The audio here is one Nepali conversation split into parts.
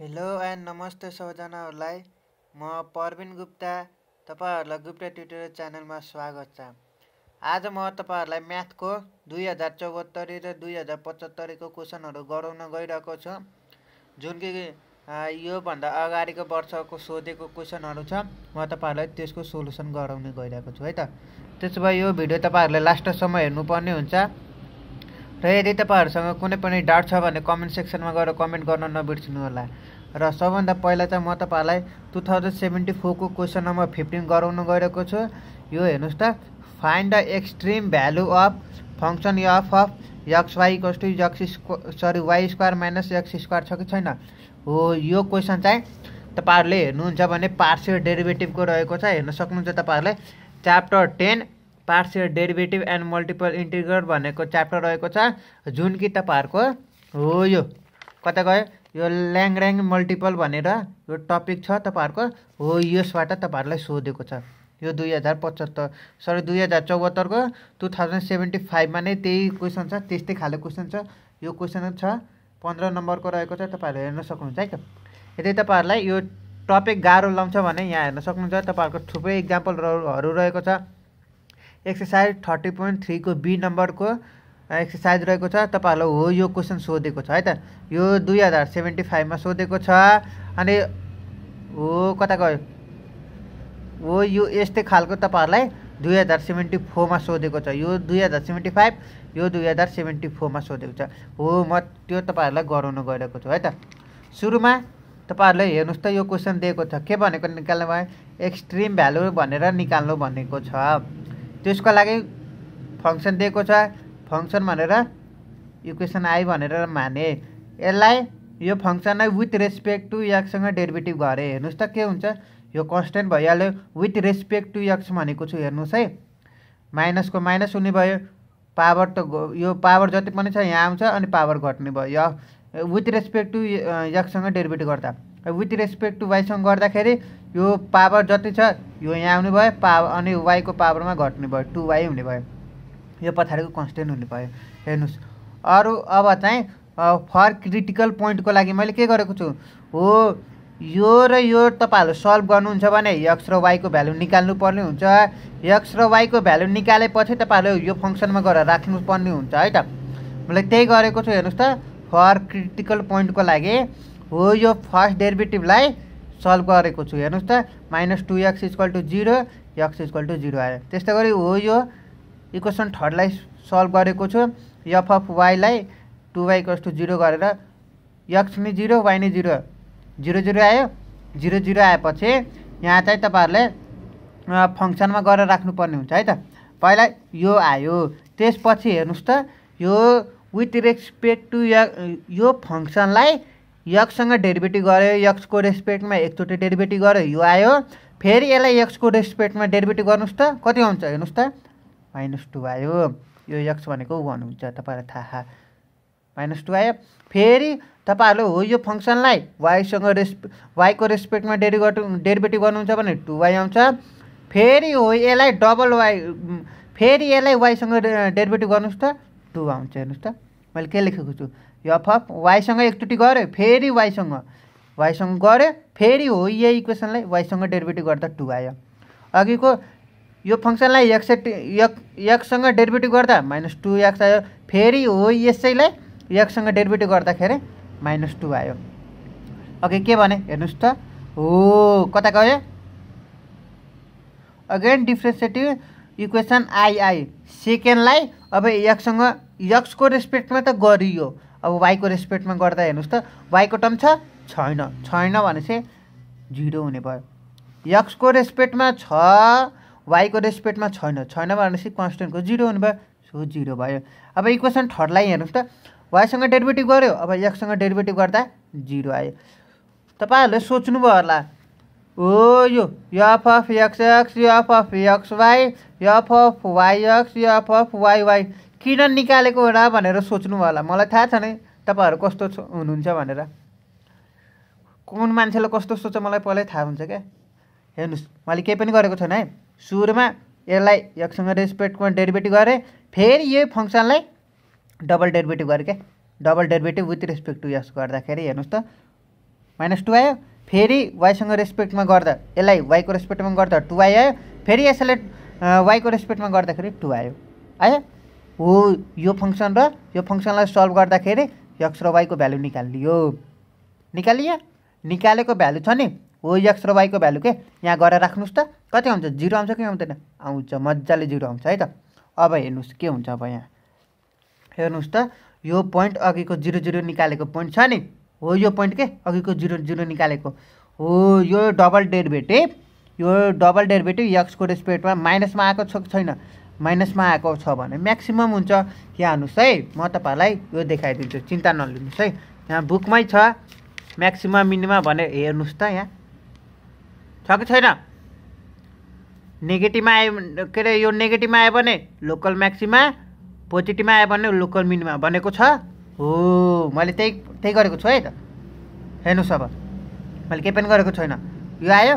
हेलो एन्ड नमस्ते सबैजनाहरूलाई म प्रवीण गुप्ता तपाईँहरूलाई गुप्ता ट्युटर च्यानलमा स्वागत छ आज म तपाईँहरूलाई म्याथको दुई हजार चौहत्तरी र दुई हजार पचहत्तरीको क्वेसनहरू गराउन गइरहेको छु जुन कि योभन्दा अगाडिको वर्षको सोधेको क्वेसनहरू छ म तपाईँहरूलाई त्यसको सोल्युसन गराउने गइरहेको छु है त त्यसो भए यो भिडियो तपाईँहरूले लास्टसम्म हेर्नुपर्ने हुन्छ र यदि तपाईँहरूसँग कुनै पनि डाउट छ भने कमेन्ट सेक्सनमा गएर कमेन्ट गर्न नबिर्सिनु होला र सबभन्दा पहिला चाहिँ म तपाईँहरूलाई टु थाउजन्ड सेभेन्टी फोरको क्वेसन नम्बर फिफ्टिन गराउनु गइरहेको छु यो हेर्नुहोस् त find the extreme value of function of of x y equals to x square sorry y square minus x square छ कि छैन हो यो क्वेसन चाहिँ तपाईँहरूले हेर्नुहुन्छ भने पार्सियल डेरिभेटिभको रहेको छ हेर्न सक्नुहुन्छ तपाईँहरूले chapter ten partial derivative and multiple integral भनेको च्याप्टर रहेको छ जुन कि तपाईँहरूको हो यो कता गयो यो ल्याङऱ्याङ मल्टिपल भनेर यो टपिक छ तपाईँहरूको हो यसबाट तपाईँहरूलाई सोधेको छ यो दुई हजार पचहत्तर सरी दुई हजार चौहत्तरको टु थाउजन्ड सेभेन्टी फाइभमा नै त्यही क्वेसन छ त्यस्तै खाले क्वेसन छ यो क्वेसन छ पन्ध्र नम्बरको रहेको छ तपाईँहरूले हेर्न सक्नुहुन्छ है त यदि तपाईँहरूलाई यो टपिक गाह्रो लाउँछ भने यहाँ हेर्न सक्नुहुन्छ तपाईँहरूको थुप्रै इक्जाम्पलहरू रहेको छ एक्सर्साइज थर्टी पोइन्ट थ्रीको बी नम्बरको एक्सर्साइज रहेको छ तपाईँहरूलाई हो यो क्वेसन सोधेको छ है त यो दुई हजार सेभेन्टी फाइभमा सोधेको छ अनि हो कता गयो हो यो यस्तै खालको तपाईँहरूलाई दुई हजार सेभेन्टी फोरमा सोधेको छ यो दुई हजार सेभेन्टी फाइभ यो दुई हजार सेभेन्टी फोरमा सोधेको छ हो म त्यो तपाईँहरूलाई गराउन गइरहेको छु है त सुरुमा तपाईँहरूले हेर्नुहोस् त यो क्वेसन दिएको छ के भनेको निकाल्नु भयो एक्सट्रिम भ्यालु भनेर निकाल्नु भनेको छ त्यसको लागि फङ्सन दिएको छ फङ्सन भनेर इक्वेसन आयो भनेर माने यसलाई यो फङ्सनलाई विथ रेस्पेक्ट टु यक्ससँग डेरिभेटिभ गरेँ हेर्नुहोस् त के हुन्छ यो कन्सटेन्ट भइहाल्यो विथ रेस्पेक्ट टु यक्स भनेको छु हेर्नुहोस् है माइनसको माइनस हुने भयो पावर त यो पावर जति पनि छ यहाँ आउँछ अनि पावर घट्ने भयो विथ रेस्पेक्ट टु यक्ससँग डेरिभेटिभ गर्दा विथ रेस्पेक्ट टु वाइसँग गर्दाखेरि यो पावर जति छ यो यहाँ आउने भयो पावर अनि वाईको पावरमा घट्ने भयो टु वाई हुने भयो यो पछाडिको कन्सटेन्ट हुने भयो हेर्नुहोस् अरू अब चाहिँ फर क्रिटिकल पोइन्टको लागि मैले के गरेको छु हो यो र यो तपाईँहरू सल्भ गर्नुहुन्छ भने यक्स र वाईको भ्यालु निकाल्नु पर्ने हुन्छ यक्स र वाईको भ्यालु निकालेपछि तपाईँहरूले यो फङ्सनमा गएर राख्नुपर्ने हुन्छ है त मैले त्यही गरेको छु हेर्नुहोस् त फर क्रिटिकल पोइन्टको लागि हो यो फर्स्ट डेरिभेटिभलाई सल्भ गरेको छु हेर्नुहोस् त minus two x equal to zero x equal to zero आयो त्यस्तै गरी हो यो इक्वेसन थर्डलाई सल्भ गरेको छु एफ अफ वाईलाई two y equals to zero गरेर एक्स नि जिरो वाई नि जिरो जिरो जिरो आयो जिरो जिरो आएपछि यहाँ चाहिँ तपाईँहरूले फङ्सनमा गरेर राख्नुपर्ने हुन्छ है त पहिला यो आयो त्यसपछि हेर्नुहोस् त यो विथ रेस्पेक्ट टु यो फङ्सनलाई यक्ससँग डेरिभेटिभ गऱ्यो यक्सको रेस्पेक्टमा एकचोटि डेरिभेटिभ गऱ्यो यो आयो फेरि यसलाई यक्सको रेस्पेक्टमा डेरिभेटिभ गर्नुहोस् त कति आउँछ हेर्नुहोस् त माइनस टू आयो यो यक्स भनेको वान हुन्छ तपाईँलाई थाहा माइनस टू आयो फेरि तपाईँहरूले हो यो फङ्सनलाई वाइसँग रेस्पे वाइको रेस्पेक्टमा डेरि डेरिभेटिभ गर्नुहुन्छ भने टु वाई आउँछ फेरि हो यसलाई डबल वाइ फेरि यसलाई वाइसँग डेरिभेटिभ गर्नुहोस् त टु आउँछ हेर्नुहोस् त मैले के लेखेको छु एफ अफ वाइसँग एकचोटि गऱ्यो फेरि वाइसँग वाइसँग गऱ्यो फेरि हो यही इक्वेसनलाई वाइसँग डेरिभेटिभ गर्दा टु आयो अघिको यो फङ्सनलाई एक्सेट एक्स यकसँग डेरिभेटिभ गर्दा माइनस टु एक्स आयो फेरि हो यसैलाई यकसँग डेरिभेटिभ गर्दाखेरि माइनस टू आयो अघि के भने हेर्नुहोस् त हो कता गयो अगेन डिफ्रेन्सिएटिभ इक्वेसन आइआई सेकेन्डलाई अब यकसँग यक्सको रेस्पेक्टमा त गरियो अब वाइको रेस्पेक्टमा गर्दा हेर्नुहोस् त वाइको टर्म छ छैन छैन भनेपछि जिरो हुने भयो यक्सको रेस्पेक्टमा छ वाइको रेस्पेक्टमा छैन छैन भनेपछि कन्सटेन्टको जिरो हुने भयो सो जिरो भयो अब इक्वेसन थर्डलाई हेर्नुहोस् त वाइसँग डेरिभेटिभ गऱ्यो अब यक्ससँग डेरिभेटिभ गर्दा जिरो आयो तपाईँहरूले सोच्नुभयो होला ओ यो f of x x f of x y f of y x f of y y किन निकालेको होला भनेर सोच्नु होला मलाई थाहा छ नै तपाईँहरू कस्तो हुनुहुन्छ भनेर कुन मान्छेलाई कस्तो सोच्छ मलाई पहिल्यै थाहा हुन्छ क्या हेर्नुहोस् मैले केही पनि गरेको छैन है सुरुमा यसलाई एकसँग रेस्पेक्टमा डेरिभेटिभ गरेँ फेरि यो फङ्सनलाई डबल डेरिभेटिभ गरेँ क्या double derivative with respect to x गर्दाखेरि हेर्नुहोस् त माइनस टु आयो फेरि वाइसँग रेस्पेक्टमा गर्दा यसलाई वाइको रेस्पेक्टमा गर्दा टु आयो आयो फेरि यसले वाइको रेस्पेक्टमा गर्दाखेरि टु आयो आयो हो यो फङ्सन र यो फङ्सनलाई सल्भ गर्दाखेरि यक्स र वाइको भ्यालु निकालियो निकालियो निकालेको भ्यालु छ नि हो यक्स र वाइको भ्यालु के यहाँ गरेर राख्नुहोस् त कति आउँछ जिरो आउँछ कि आउँदैन आउँछ मजाले जिरो आउँछ है त अब हेर्नुहोस् के हुन्छ अब यहाँ हेर्नुहोस् त यो पोइन्ट अघिको जिरो जिरो निकालेको पोइन्ट छ नि हो यो पोइन्ट के अघिको जिरो जिरो निकालेको हो यो डबल डेरिभेटिभ यो डबल डेरिभेटिभ यक्सको रेस्पेक्टमा माइनसमा आएको छ छैन माइनसमा आएको छ भने म्याक्सिमम् हुन्छ यहाँ हेर्नुहोस् है म तपाईँहरूलाई यो देखाइदिन्छु चिन्ता नलिनुहोस् है यहाँ बुकमै छ म्याक्सिमम् मिनिमा भने हेर्नुहोस् त यहाँ छ कि छैन नेगेटिभमा आयो के अरे यो नेगेटिभमा आयो भने लोकल म्याक्सिमा पोजिटिभमा आयो भने लोकल मिनिमा भनेको छ हो मैले त्यही त्यही गरेको छु है त हेर्नुहोस् अब मैले केही पनि गरेको छैन यो आयो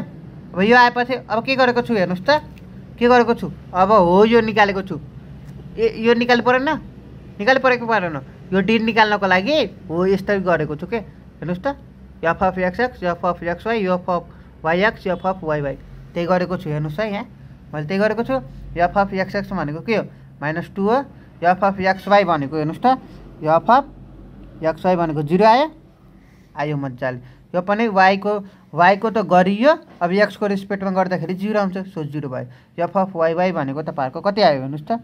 अब यो आएपछि अब के गरेको छु हेर्नुहोस् त के गरेको छु अब हो यो निकालेको छु ए यो निकाल्नु परेन निकाल्नु परेको परेन यो डिट निकाल्नको लागि हो यस्तै गरेको छु के हेर्नुहोस् त f of x x f of x y of y x of y y त्यही गरेको छु हेर्नुहोस् है यहाँ मैले त्यही गरेको छु एफ अफ एक्स एक्स भनेको के हो माइनस टू हो एफ अफ एक्स वाई भनेको हेर्नुहोस् त एफ अफ एक्स वाई भनेको जिरो आयो आयो मजाले यो पनि वाइको वाइको त गरियो अब एक्सको रेस्पेक्टमा गर्दाखेरि जिरो आउँछ सो जिरो भयो एफ अफ वाइ वाइ भनेको तपाईँहरूको कति आयो हेर्नुहोस् त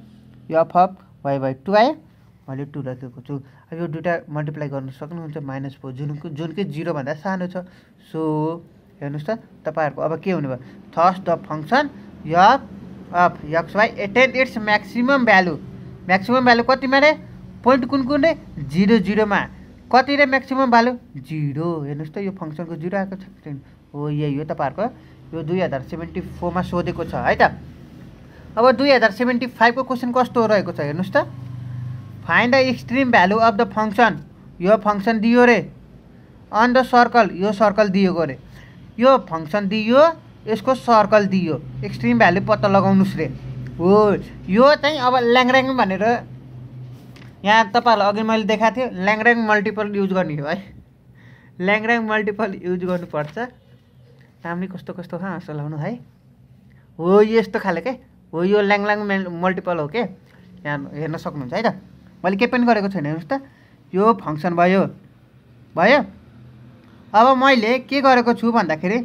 f of y y two आयो मैले टू राखेको छु अब यो दुइटा मल्टिप्लाई गर्न सक्नुहुन्छ माइनस फोर जुन जुन कि जिरोभन्दा सानो छ सो हेर्नुहोस् त तपाईँहरूको अब के हुनुभयो थर्स्ट the function f of x y attain its maximum value maximum value कतिमा रे पोइन्ट कुन कुन रे जिरो जिरोमा कति रे म्याक्सिमम् भ्यालु जिरो हेर्नुहोस् त यो फङ्सनको जिरो आएको छ हो यही हो तपाईँहरूको यो दुई हजार सेभेन्टी फोरमा सोधेको छ है त अब दुई हजार सेभेन्टी फाइभको क्वेसन कस्तो रहेको छ हेर्नुहोस् त find the extreme value of the function यो फङ्सन दियो रे अन द सर्कल यो सर्कल दिएको रे यो फङ्सन दियो यसको सर्कल दियो एक्सट्रिम भ्यालु पत्ता लगाउनुहोस् रे हो यो चाहिँ अब ल्याङ्ग्राङ भनेर यहाँ तपाईँहरूलाई अघि मैले देखाएको थिएँ ल्याङ्ग्राङ मल्टिपल युज गर्ने हो है ल्याङऱ्याङ मल्टिपल युज गर्नुपर्छ राम्रै कस्तो कस्तो कहाँ हाँसो लाउनु है हो यस्तो खाले के हो यो ल्याङल्याङ मल्टिपल हो के यहाँ हेर्न सक्नुहुन्छ है त मैले केही पनि गरेको छैन हेर्नुहोस् त यो फङ्सन भयो भयो अब मैले के गरेको छु भन्दाखेरि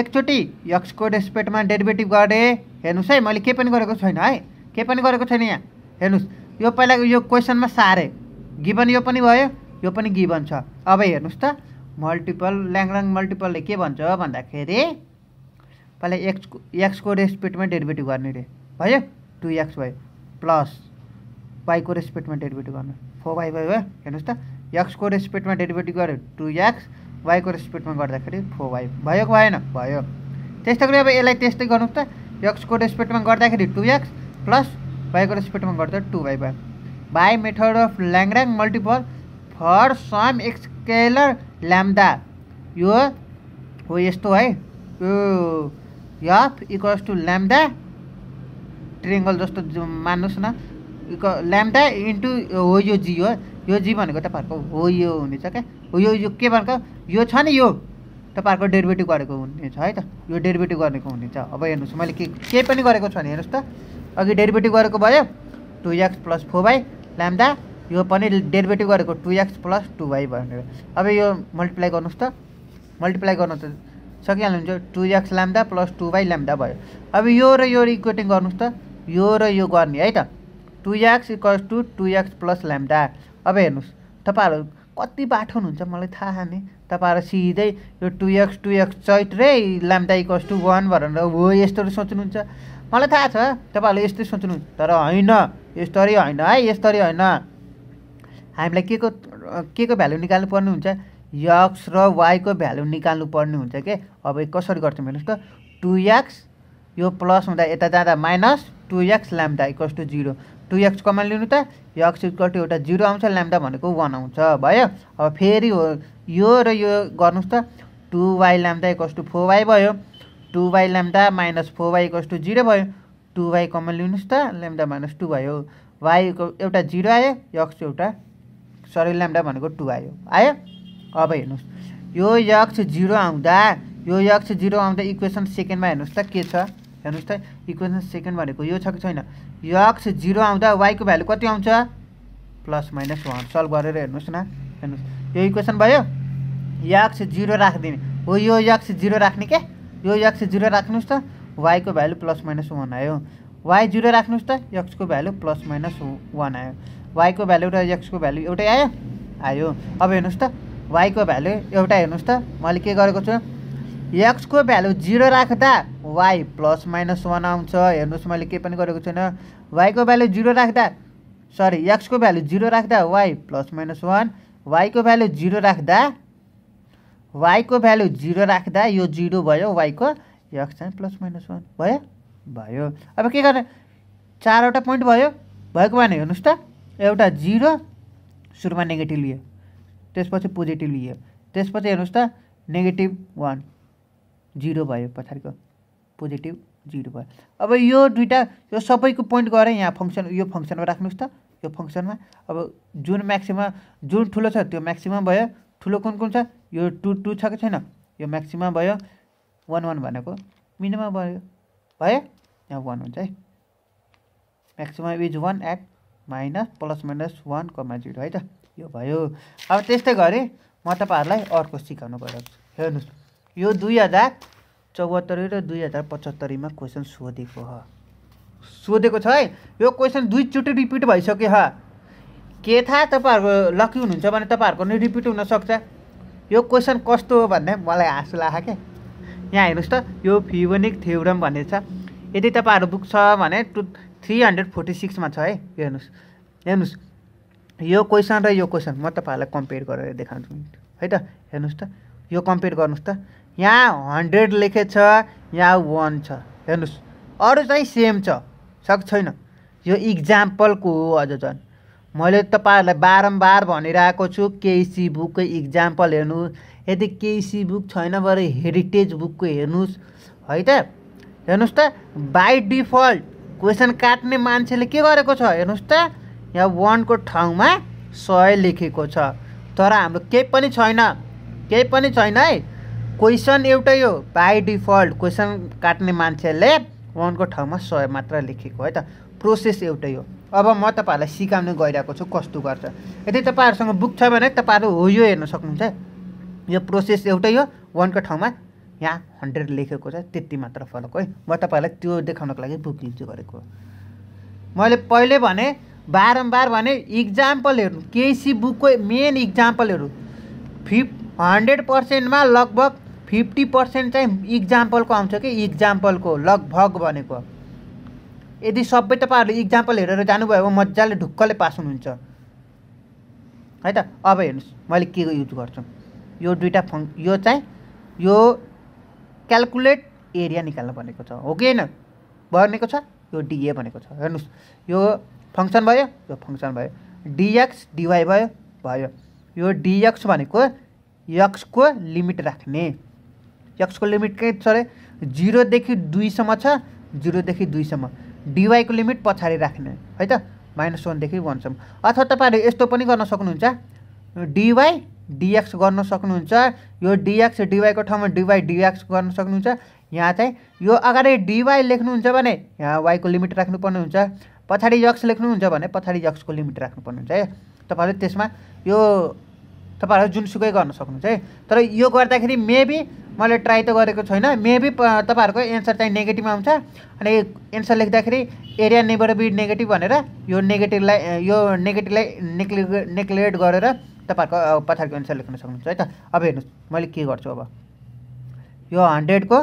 एकचोटि यक्सको रेस्पेक्टमा डेरिभेटिभ गरेँ हेर्नुहोस् है मैले केही पनि गरेको छैन है केही पनि गरेको छैन यहाँ हेर्नुहोस् यो पहिला यो क्वेसनमा सारे गिबन यो पनि भयो यो पनि गिभन छ अब हेर्नुहोस् त मल्टिपल ल्याङल्याङ मल्टिपलले के भन्छ भन्दाखेरि पहिला एक्स एक्सको रेस्पेक्टमा डेरिभेटिभ गर्ने रे भयो टु एक्स भयो प्लस वाइको रेस्पेक्टमा डेरिभेटिभ गर्नु फोर वाइ भयो हेर्नुहोस् त एक्सको रेस्पेक्टमा डेरिभेटिभ गर्यो टु एक्स वाइको रेस्पेक्टमा गर्दाखेरि फोर भयो कि भएन भयो त्यस्तै गरी अब यसलाई त्यस्तै गर्नुहोस् त एक्सको रेस्पेक्टमा गर्दाखेरि टु एक्स प्लस भएको रेस्पेक्टमा गर्दा two by by by method of Lagrange multiple for some scalar lambda यो हो यस्तो है यो f equals to lambda triangle जस्तो मान्नुहोस् न इक ल्याम्डा इन्टु हो यो जी हो यो जी भनेको तपाईँहरूको हो यो हुनेछ क्या हो यो यो के भनेको यो छ नि यो तपाईँहरूको डेरिभेटिभ गरेको हुनेछ है त यो डेरिभेटिभ गरेको हुनेछ अब हेर्नुहोस् मैले के केही पनि गरेको छ नि हेर्नुहोस् त अघि डेरिभेटिभ गरेको भयो two x plus four by lambda यो पनि डेरिभेटिभ गरेको two x plus two y भनेर अब यो मल्टिप्लाई गर्नुहोस् त मल्टिप्लाई गर्नु त सकिहाल्नुहुन्छ two x lambda plus two y lambda भयो अब यो र यो इक्वेटिङ गर्नुहोस् त यो र यो गर्ने है त two X equals to two x plus lambda अब हेर्नुहोस् तपाईँहरू कति बाठो हुनुहुन्छ मलाई थाहा छ नि तपाईँहरू सिधै यो टु एक्स टु एक्स चैत रे ल्याम्डा इक्वल्स टू वान भनेर हो यस्तोहरू सोच्नुहुन्छ मलाई थाहा छ तपाईँहरूले यस्तै सोच्नु तर होइन यस्तरी होइन है यस्तरी होइन हामीलाई के को के को भ्यालु निकाल्नु पर्ने हुन्छ यक्स र वाइको भ्यालु निकाल्नु पर्ने हुन्छ के अब कसरी गर्छौँ हेर्नुहोस् त टु एक्स यो प्लस हुँदा यता जाँदा minus two x lambda equals to zero two x common लिनु त यक्स इक्वल टु एउटा जिरो आउँछ ल्याम्डा भनेको वान आउँछ भयो अब फेरि यो र यो गर्नुहोस् त two y lambda equals to four y भयो two by lambda minus four y equals to zero भयो टु वाइ कमन लिनुहोस् त ल्याम्डा माइनस टू भयो वाइको एउटा जिरो आयो यक्स एउटा सरी ल्याम्डा भनेको टु आयो आयो अब हेर्नुहोस् यो यक्स जिरो आउँदा यो यक्स जिरो आउँदा इक्वेसन सेकेन्डमा हेर्नुहोस् त के छ हेर्नुहोस् त इक्वेसन सेकेन्ड भनेको यो छ कि छैन यक्स जिरो आउँदा वाइको भ्यालु कति आउँछ प्लस माइनस वान सल्भ गरेर हेर्नुहोस् न हेर्नुहोस् यो इक्वेसन भयो यक्स जिरो राखिदिने हो यो यक्स जिरो राख्ने क्या यो एक्स जिरो राख्नुहोस् त वाईको भ्यालु प्लस माइनस वान आयो वाई जिरो राख्नुहोस् त एक्सको भ्यालु प्लस माइनस वान आयो वाईको भ्यालु र एक्सको भ्यालु एउटै आयो आयो अब हेर्नुहोस् त वाईको भ्यालु एउटा हेर्नुहोस् त मैले के गरेको छु एक्सको भ्यालु जिरो राख्दा वाई प्लस माइनस वान आउँछ हेर्नुहोस् मैले केही पनि गरेको छुइनँ वाईको भ्यालु जिरो राख्दा सरी एक्सको भ्यालु जिरो राख्दा वाई प्लस माइनस वान वाईको भ्यालु जिरो राख्दा वाइको भ्यालु जिरो राख्दा यो जिरो भयो वाइको एक्स चाहिँ प्लस माइनस वान भयो भयो अब के गर्ने चारवटा पोइन्ट भयो भएको भने हेर्नुहोस् त एउटा जिरो सुरुमा नेगेटिभ लियो त्यसपछि पोजिटिभ लियो त्यसपछि हेर्नुहोस् त नेगेटिभ वान जिरो भयो पछाडिको पोजिटिभ जिरो भयो अब यो दुइटा यो सबैको पोइन्ट गरेँ यहाँ फङ्सन यो फङ्सनमा राख्नुहोस् त यो फङ्सनमा अब जुन म्याक्सिमम जुन ठुलो छ त्यो म्याक्सिमम भयो ठुलो कुन कुन छ यो टु टु छ कि छैन यो म्याक्सिमम भयो वान वान भनेको मिनिमम भयो भयो यहाँ वान हुन्छ है maximum is one at minus plus minus one comma zero है त यो भयो अब त्यस्तै गरेँ म तपाईँहरूलाई अर्को सिकाउनु गइरहेको छु हेर्नुहोस् यो दुई हजार चौहत्तरी र दुई हजार पचहत्तरीमा क्वेसन सोधेको हो सोधेको छ है यो क्वेसन दुईचोटि रिपिट भइसक्यो ह के थाहा तपाईँहरूको लकी हुनुहुन्छ भने तपाईँहरूको नि रिपिट हुनसक्छ यो क्वेसन कस्तो हो भन्दा मलाई हाँसो लाग्यो क्या यहाँ हेर्नुहोस् त यो फिबोनिक थ्योरम भन्ने छ यदि तपाईँहरू बुक छ भने टु थ्री हन्ड्रेड फोर्टी सिक्समा छ है हेर्नुहोस् हेर्नुहोस् यो क्वेसन र यो क्वेसन म तपाईँहरूलाई कम्पेयर गरेर देखाउँछु है त हेर्नुहोस् त यो कम्पेयर गर्नुहोस् त यहाँ हन्ड्रेड लेखेको छ यहाँ वान छ हेर्नुहोस् अरू चाहिँ सेम छ सक छैन यो इक्जाम्पलको हो अझ झन् मैले तपाईँहरूलाई बारम्बार भनिरहेको छु केसी बुकको इक्जाम्पल हेर्नु यदि केसी बुक छैन भने हेरिटेज बुकको हेर्नुहोस् है त हेर्नुहोस् त बाई डिफल्ट क्वेसन काट्ने मान्छेले के गरेको छ हेर्नुहोस् त यहाँ वानको ठाउँमा सय लेखेको छ तर हाम्रो केही पनि छैन केही पनि छैन है क्वेसन एउटै हो बाई डिफल्ट क्वेसन काट्ने मान्छेले वानको ठाउँमा सय मात्र लेखेको है त प्रोसेस एउटै हो अब म तपाईँहरूलाई सिकाउन गइरहेको छु कस्तो गर्छ यदि तपाईँहरूसँग बुक छ भने तपाईँहरू हो यो हेर्न सक्नुहुन्छ यो प्रोसेस एउटै हो वानको ठाउँमा यहाँ हन्ड्रेड लेखेको छ त्यति मात्र फरक है म तपाईँहरूलाई त्यो देखाउनको लागि बुक लिन्छु गरेको मैले पहिले भने बारम्बार भने इक्जाम्पलहरू केसी बुकको मेन इक्जाम्पलहरू फिफ हन्ड्रेड पर्सेन्टमा लगभग फिफ्टी पर्सेन्ट चाहिँ इक्जाम्पलको आउँछ कि इक्जाम्पलको लगभग भनेको यदि सबै तपाईँहरूले इक्जाम्पल हेरेर जानुभयो भने मजाले ढुक्कले पास हुनुहुन्छ है त अब हेर्नुहोस् मैले के युज गर्छु यो दुइटा फङ यो चाहिँ यो क्यालकुलेट एरिया निकाल्नु भनेको छ हो कि होइन भनेको छ यो डिए भनेको छ हेर्नुहोस् यो फङ्सन भयो यो फङ्सन भयो डिएक्स डिवाई भयो भयो यो डिएक्स भनेको यक्सको लिमिट राख्ने यक्सको लिमिट के छ अरे जिरोदेखि दुईसम्म छ जिरोदेखि दुईसम्म डिवाईको लिमिट पछाडि राख्ने है त माइनस वानदेखि वानसम्म अथवा तपाईँहरूले यस्तो पनि गर्न सक्नुहुन्छ डिवाई डिएक्स गर्न सक्नुहुन्छ यो डिएक्स डिवाईको ठाउँमा डिवाई डिएक्स गर्न सक्नुहुन्छ यहाँ चाहिँ यो अगाडि डिवाई लेख्नुहुन्छ भने यहाँ वाईको लिमिट राख्नुपर्ने हुन्छ पछाडि यक्स लेख्नुहुन्छ भने पछाडि यक्सको लिमिट राख्नुपर्ने हुन्छ है तपाईँहरूले त्यसमा यो तपाईँहरू जुनसुकै गर्न सक्नुहुन्छ है तर यो गर्दाखेरि मेबी मैले ट्राई त गरेको छैन मेबी तपाईँहरूको एन्सर चाहिँ नेगेटिभ आउँछ अनि एन्सर लेख्दाखेरि एरिया नेबर बी नेगेटिभ भनेर यो नेगेटिभलाई यो नेगेटिभलाई नेक्ले नेक्लिएट गरेर तपाईँहरूको पछाडिको एन्सर लेख्न सक्नुहुन्छ है त अब हेर्नुहोस् मैले के गर्छु अब यो हन्ड्रेडको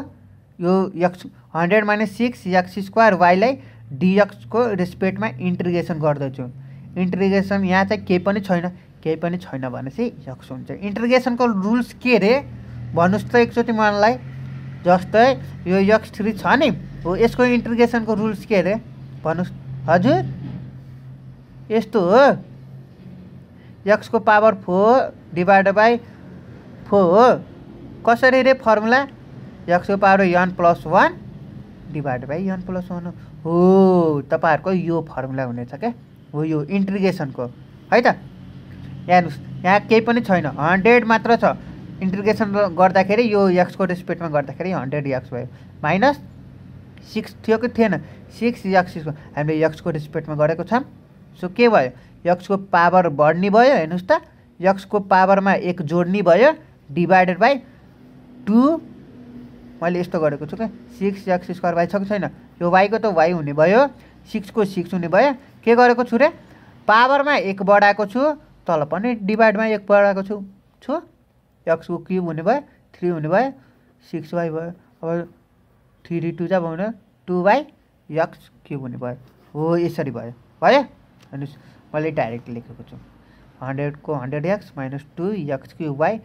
यो x hundred minus six x square वाइलाई डिएक्सको रेस्पेक्टमा इन्ट्रिगेसन गर्दैछु इन्ट्रिगेसन यहाँ चाहिँ केही पनि छैन केही पनि छैन भनेपछि यक्स हुन्छ इन्ट्रिगेसनको रुल्स के अरे भन्नुहोस् त एकचोटि मलाई जस्तै यो यक्स थ्री छ नि हो यसको इन्ट्रिगेसनको रुल्स के अरे भन्नुहोस् हजुर यस्तो हो यक्सको power four divide by four हो कसरी रे फर्मुला यक्सको power n plus one divide by n plus one हो तपाईँहरूको यो फर्मुला हुनेछ क्या हो यो इन्ट्रिगेसनको है त यहाँ हेर्नुहोस् यहाँ केही पनि छैन हन्ड्रेड मात्र छ इन्टिग्रेसन गर्दाखेरि यो यक्सको रेस्पेक्टमा गर्दाखेरि हन्ड्रेड यक्स भयो माइनस सिक्स थियो कि थिएन सिक्स यक्स हामीले यक्सको रेस्पेक्टमा गरेको छौँ सो के भयो यक्सको पावर बढ्ने भयो हेर्नुहोस् त यक्सको पावरमा एक जोड्ने भयो डिभाइडेड बाई टु मैले यस्तो गरेको छु क्या सिक्स एक्स स्क्वायर वाइ छ कि छैन यो वाइको त वाइ हुने भयो सिक्सको सिक्स हुने भयो के गरेको छु रे पावरमा एक बढाएको छु तल पनि डिभाइडमा एक बढाएको छु छु एक्सको क्युब हुने भयो थ्री हुने भयो सिक्स वाई भयो अब थ्री टू जा भने टु बाई एक्स क्युब हुने भयो हो यसरी भयो भयो हेर्नुहोस् मैले डाइरेक्ट लेखेको छु हन्ड्रेडको hundred x minus two x cube by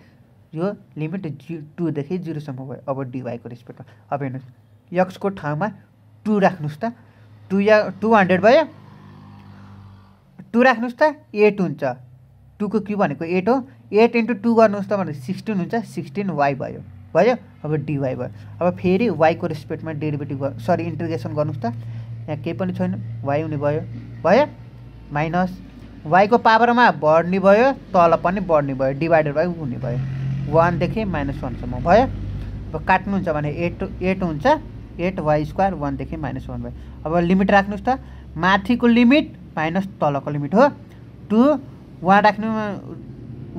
यो लिमिट जि टूदेखि जिरोसम्म भयो अब डिवाईको रेस्पेक्टमा अब हेर्नुहोस् एक्सको ठाउँमा टु राख्नुहोस् त टु या टु हन्ड्रेड भयो टु राख्नुहोस् त एट हुन्छ टूको क्यु भनेको एट हो एट इन्टु टू गर्नुहोस् त भने सिक्सटिन हुन्छ सिक्सटिन वाइ भयो भयो अब डिवाई भयो अब फेरि वाइको रेस्पेक्टमा डेरिभेटिभ सरी इन्टिग्रेसन गर्नुहोस् त यहाँ केही पनि छैन वाइ हुने भयो भयो माइनस वाइको पावरमा बढ्ने भयो तल पनि बढ्ने भयो डिभाइडेड बाई हुने भयो वानदेखि माइनस वानसम्म भयो अब काट्नुहुन्छ भने एट एट हुन्छ एट वाइ स्क्वायर वानदेखि माइनस वान भयो अब लिमिट राख्नुहोस् त माथिको लिमिट माइनस तलको लिमिट हो टु वान राख्नु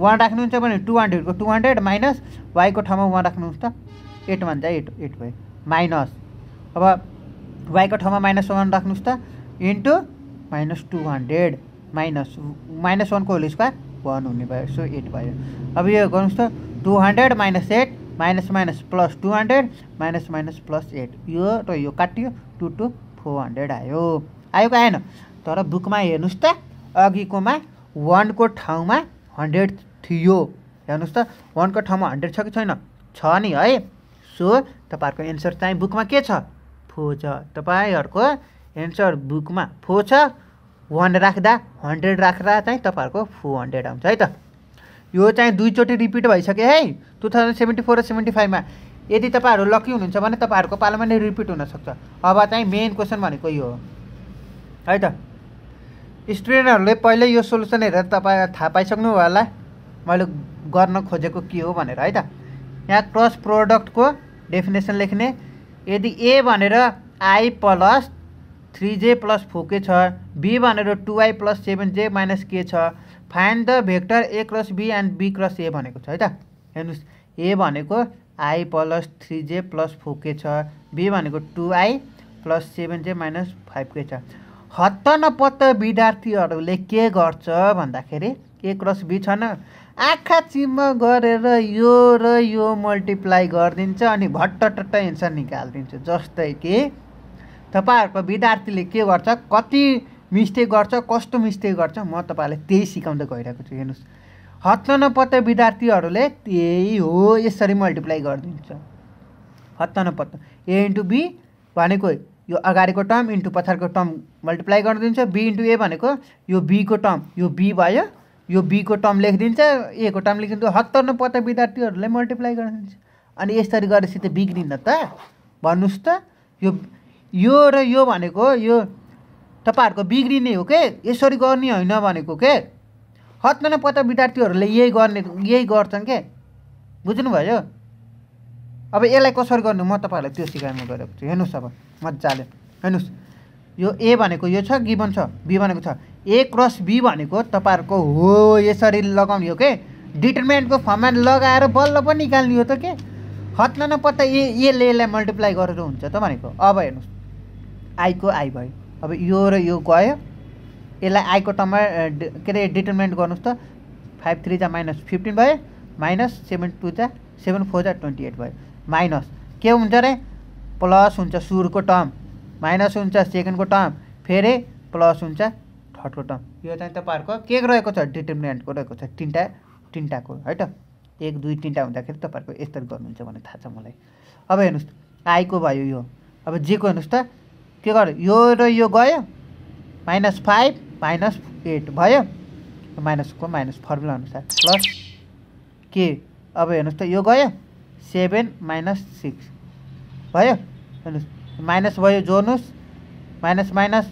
वान राख्नुहुन्छ भने टु हन्ड्रेडको टु हन्ड्रेड माइनस वाईको ठाउँमा वान राख्नुहोस् त एट वान एट एट भयो माइनस अब वाईको ठाउँमा माइनस वान राख्नुहोस् त into minus two hundred minus minus वानको होल स्क्वायर वान हुने भयो सो एट भयो अब यो गर्नुहोस् त two hundred minus eight minus minus plus two hundred minus minus plus eight यो र यो काटियो टु टु फोर हन्ड्रेड आयो आयो कि आएन तर बुकमा हेर्नुहोस् त अघिकोमा वानको ठाउँमा हन्ड्रेड थियो हेर्नुहोस् त वानको ठाउँमा हन्ड्रेड छ कि छैन छ नि है सो तपाईँहरूको एन्सर चाहिँ बुकमा के छ फो छ तपाईँहरूको एन्सर बुकमा फो छ वान राख्दा हन्ड्रेड राख्दा चाहिँ तपाईँहरूको फोर हन्ड्रेड आउँछ है त यो चाहिँ दुईचोटि रिपिट भइसक्यो है टु थाउजन्ड सेभेन्टी फोर र सेभेन्टी फाइभमा यदि तपाईँहरू लकी हुनुहुन्छ भने तपाईँहरूको पालामा नै रिपिट हुनसक्छ अब चाहिँ मेन क्वेसन भनेको यो हो है त स्टुडेन्टहरूले पहिल्यै यो सोल्युसन हेरेर तपाईँ थाहा पाइसक्नु भयो होला मैले गर्न खोजेको के हो भनेर है त यहाँ क्रस प्रोडक्टको डेफिनेसन लेख्ने यदि ए भनेर i plus three j plus four k छ बी भनेर two i plus seven j minus k छ find the vector a cross b and b cross a भनेको छ है त हेर्नुहोस् ए भनेको i plus three j plus four k छ बी भनेको two i plus seven j minus five k छ हत्त नपत्त विद्यार्थीहरूले के गर्छ भन्दाखेरि के क्रस बी न आँखा चिम्म गरेर यो र यो मल्टिप्लाई गरिदिन्छ अनि भट्ट टट्ट एन्सर निकालिदिन्छ जस्तै कि तपाईँहरूको विद्यार्थीले के गर्छ कति मिस्टेक गर्छ कस्तो मिस्टेक गर्छ म तपाईँलाई त्यही सिकाउँदै गइरहेको छु हेर्नुहोस् हत्त नपत्त विद्यार्थीहरूले त्यही हो यसरी मल्टिप्लाई गरिदिन्छ हत्त नपत्त ए इन्टु बी भनेको यो अगाडिको टर्म इन्टु पछाडिको टर्म मल्टिप्लाई गरिदिन्छ बी इन्टु ए भनेको यो बीको टर्म यो बी भयो यो बीको टर्म लेखिदिन्छ एको टर्म लेखिदिन्छ हत्तर नपत्ता विद्यार्थीहरूलाई मल्टिप्लाई गरिदिन्छ अनि यसरी गरेपछि त बिग्रिन्न त भन्नुहोस् त यो यो र यो भनेको यो तपाईँहरूको बिग्रिने हो के यसरी गर्ने होइन भनेको के हत्तर नपत्ता विद्यार्थीहरूले यही गर्ने यही गर्छन् के बुझ्नुभयो अब यसलाई कसरी गर्नु म तपाईँहरूलाई त्यो सिकाउनु गरेको छु हेर्नुहोस् अब मजाले हेर्नुहोस् यो ए भनेको यो छ गिभन छ बी भनेको छ ए क्रस बी भनेको तपाईँहरूको हो यसरी लगाउने हो के डिटर्मेन्टको फर्ममा लगाएर बल्ल पनि निकाल्ने हो त के हत्न नपत्ता ए एले यसलाई मल्टिप्लाई गरेर हुन्छ त भनेको अब हेर्नुहोस् आईको आई भयो अब यो र यो गयो यसलाई आईको टर्ममा के अरे डिटर्मेन्ट गर्नुहोस् त फाइभ थ्री जा माइनस फिफ्टिन भयो माइनस सेभेन टू जा सेभेन फोर जा ट्वेन्टी एट भयो माइनस के हुन्छ अरे प्लस हुन्छ सुरुको टर्म माइनस हुन्छ सेकेन्डको टर्म फेरि प्लस हुन्छ थर्डको टर्म यो चाहिँ तपाईँहरूको के रहेको छ डिटर्मिनेन्टको रहेको छ तिनवटा तिनवटाको है त एक दुई तिनवटा हुँदाखेरि तपाईँहरूको यस्तो गर्नुहुन्छ भन्ने थाहा छ मलाई अब हेर्नुहोस् आईको भयो यो अब जेको हेर्नुहोस् त के गर्यो यो र यो गयो माइनस फाइभ माइनस एट भयो माइनसको माइनस फर्मुला अनुसार प्लस के अब हेर्नुहोस् त यो गयो सेभेन माइनस सिक्स भयो हेर्नुहोस् माइनस भयो जोड्नुहोस् माइनस माइनस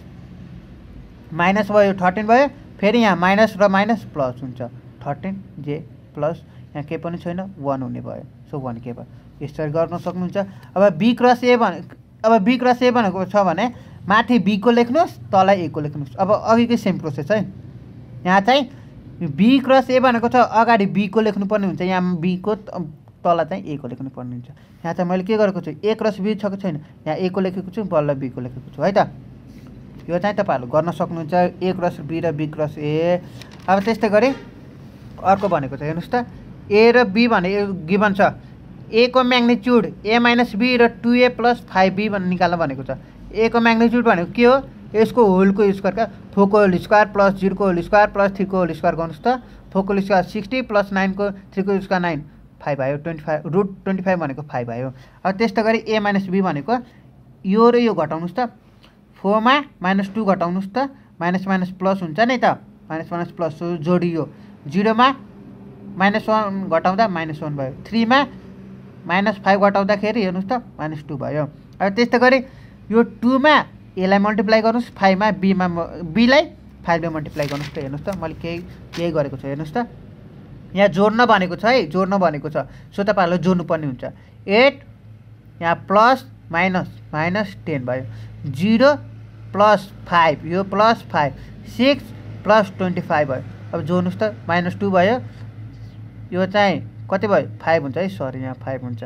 माइनस भयो थर्टिन भयो फेरि यहाँ माइनस र माइनस प्लस हुन्छ थर्टिन जे प्लस यहाँ के पनि छैन वान हुने भयो सो वान के भयो यसरी गर्न सक्नुहुन्छ अब बी क्रस ए भने अब बी क्रस ए भनेको छ भने माथि बीको लेख्नुहोस् तल एको लेख्नुहोस् अब अघिकै सेम प्रोसेस है यहाँ चाहिँ बी क्रस ए भनेको छ अगाडि बीको लेख्नुपर्ने हुन्छ यहाँ बीको तल चाहिँ एको लेख्नु पर्ने हुन्छ यहाँ चाहिँ मैले के गरेको छु ए क्रस बी छ कि छैन यहाँ एको लेखेको छु बल्ल बीको लेखेको छु है त यो चाहिँ तपाईँहरू गर्न सक्नुहुन्छ ए क्रस बी र बी क्रस ए अब त्यस्तै गरी अर्को भनेको छ हेर्नुहोस् त ए र बी भने गिभन छ ए को म्याग्नेच्युड ए माइनस बी र two a plus five b भनेर निकाल्नु भनेको छ ए को म्याग्नेच्युड भनेको के हो यसको होलको स्क्वायर क्या फोरको होल स्क्वायर प्लस जिरोको होल स्क्वायर प्लस थ्रीको होल स्क्वायर गर्नुहोस् त फोरको होल स्क्वायर सिक्सटी प्लस नाइनको थ्रीको स्क्वायर नाइन फाइभ आयो twenty five root twenty five भनेको फाइभ आयो अब त्यस्तो गरी ए माइनस बी भनेको यो र यो घटाउनुहोस् त फोरमा माइनस टू घटाउनुहोस् त माइनस माइनस प्लस हुन्छ नि त माइनस माइनस प्लस जोडियो जिरोमा माइनस वान घटाउँदा माइनस वान भयो थ्रीमा माइनस फाइभ घटाउँदाखेरि हेर्नुहोस् त माइनस टू भयो अब त्यस्तै गरी यो टूमा यसलाई मल्टिप्लाई गर्नुहोस् फाइभमा बीमा बीलाई फाइभले मल्टिप्लाई गर्नुहोस् त हेर्नुहोस् त मैले केही केही गरेको छु हेर्नुहोस् त यहाँ जोड्न भनेको छ है जोड्न भनेको छ सो तपाईँहरूलाई जोड्नुपर्ने हुन्छ एट यहाँ प्लस माइनस माइनस टेन भयो जिरो प्लस फाइभ यो plus five six plus twenty five भयो अब जोड्नुहोस् त माइनस टू भयो यो चाहिँ कति भयो फाइभ हुन्छ है सरी यहाँ फाइभ हुन्छ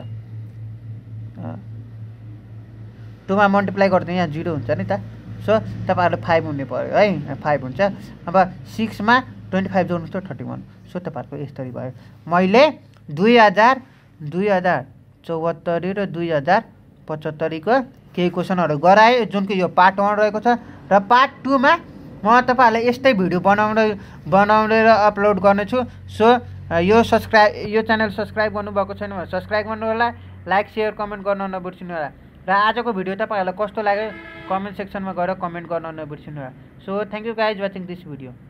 टुमा मल्टिप्लाई गर्दा यहाँ जिरो हुन्छ नि त सो तपाईँहरूले फाइभ हुने पऱ्यो है फाइभ हुन्छ अब सिक्समा ट्वेन्टी फाइभ जोड्नुहोस् त थर्टी वान सो तपाईँहरूको यस्तरी भयो मैले दुई हजार दुई हजार चौहत्तरी र दुई हजार पचहत्तरीको केही क्वेसनहरू गराएँ जुन कि यो पार्ट वान रहेको छ र पार्ट टूमा म तपाईँहरूलाई यस्तै भिडियो बनाउने बनाउने र अपलोड गर्नेछु सो यो सब्सक्राइब यो च्यानल सब्सक्राइब गर्नुभएको छैन भने सब्सक्राइब होला लाइक सेयर कमेन्ट गर्न नबिर्सिनु होला र आजको भिडियो तपाईँहरूलाई कस्तो लाग्यो कमेन्ट सेक्सनमा गएर कमेन्ट गर्न नबिर्सिनु होला so thank you guys watching this video